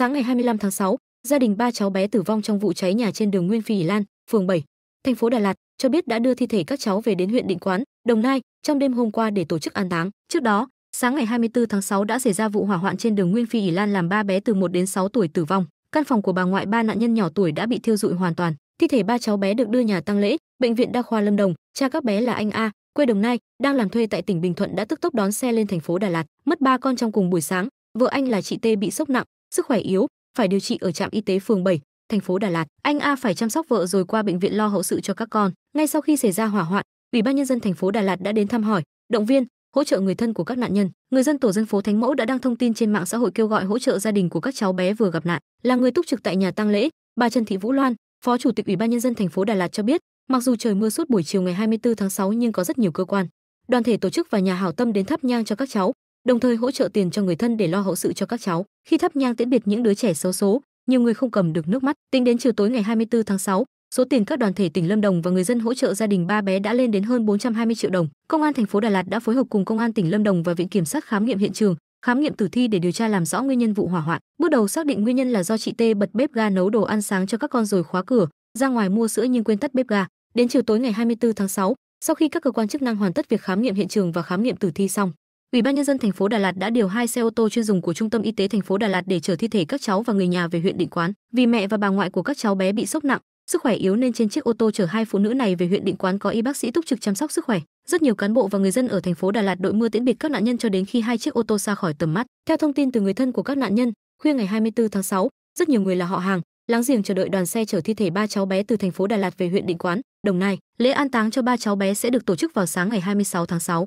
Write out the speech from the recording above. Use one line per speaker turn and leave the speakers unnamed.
Sáng ngày 25 tháng 6, gia đình ba cháu bé tử vong trong vụ cháy nhà trên đường Nguyên Phi Ỉ Lan, phường 7, thành phố Đà Lạt cho biết đã đưa thi thể các cháu về đến huyện Định Quán, Đồng Nai trong đêm hôm qua để tổ chức an táng. Trước đó, sáng ngày 24 tháng 6 đã xảy ra vụ hỏa hoạn trên đường Nguyên Phi Ỉ Lan làm ba bé từ 1 đến 6 tuổi tử vong. Căn phòng của bà ngoại ba nạn nhân nhỏ tuổi đã bị thiêu rụi hoàn toàn. Thi thể ba cháu bé được đưa nhà tang lễ, bệnh viện đa khoa Lâm Đồng. Cha các bé là anh A, quê Đồng Nai, đang làm thuê tại tỉnh Bình Thuận đã tức tốc đón xe lên thành phố Đà Lạt, mất ba con trong cùng buổi sáng. Vợ anh là chị T bị sốc nặng, sức khỏe yếu, phải điều trị ở trạm y tế phường 7, thành phố Đà Lạt. Anh A phải chăm sóc vợ rồi qua bệnh viện lo hậu sự cho các con. Ngay sau khi xảy ra hỏa hoạn, Ủy ban nhân dân thành phố Đà Lạt đã đến thăm hỏi, động viên, hỗ trợ người thân của các nạn nhân. Người dân tổ dân phố Thánh Mẫu đã đăng thông tin trên mạng xã hội kêu gọi hỗ trợ gia đình của các cháu bé vừa gặp nạn. Là người túc trực tại nhà tang lễ, bà Trần Thị Vũ Loan, Phó Chủ tịch Ủy ban nhân dân thành phố Đà Lạt cho biết, mặc dù trời mưa suốt buổi chiều ngày 24 tháng 6 nhưng có rất nhiều cơ quan, đoàn thể tổ chức và nhà hảo tâm đến thắp nhang cho các cháu, đồng thời hỗ trợ tiền cho người thân để lo hậu sự cho các cháu. Khi thắp nhang tiễn biệt những đứa trẻ xấu số, nhiều người không cầm được nước mắt. Tính đến chiều tối ngày 24 tháng 6, số tiền các đoàn thể tỉnh Lâm Đồng và người dân hỗ trợ gia đình ba bé đã lên đến hơn 420 triệu đồng. Công an thành phố Đà Lạt đã phối hợp cùng công an tỉnh Lâm Đồng và viện kiểm sát khám nghiệm hiện trường, khám nghiệm tử thi để điều tra làm rõ nguyên nhân vụ hỏa hoạn. Bước đầu xác định nguyên nhân là do chị T bật bếp ga nấu đồ ăn sáng cho các con rồi khóa cửa, ra ngoài mua sữa nhưng quên tắt bếp ga. Đến chiều tối ngày 24 tháng 6, sau khi các cơ quan chức năng hoàn tất việc khám nghiệm hiện trường và khám nghiệm tử thi xong, Ủy ban nhân dân thành phố Đà Lạt đã điều hai xe ô tô chuyên dùng của Trung tâm Y tế thành phố Đà Lạt để chở thi thể các cháu và người nhà về huyện Định Quán, vì mẹ và bà ngoại của các cháu bé bị sốc nặng, sức khỏe yếu nên trên chiếc ô tô chở hai phụ nữ này về huyện Định Quán có y bác sĩ túc trực chăm sóc sức khỏe. Rất nhiều cán bộ và người dân ở thành phố Đà Lạt đội mưa tiễn biệt các nạn nhân cho đến khi hai chiếc ô tô xa khỏi tầm mắt. Theo thông tin từ người thân của các nạn nhân, khuya ngày 24 tháng 6, rất nhiều người là họ hàng, láng giềng chờ đợi đoàn xe chở thi thể ba cháu bé từ thành phố Đà Lạt về huyện Định Quán, Đồng Nai. Lễ an táng cho ba cháu bé sẽ được tổ chức vào sáng ngày 26 tháng 6.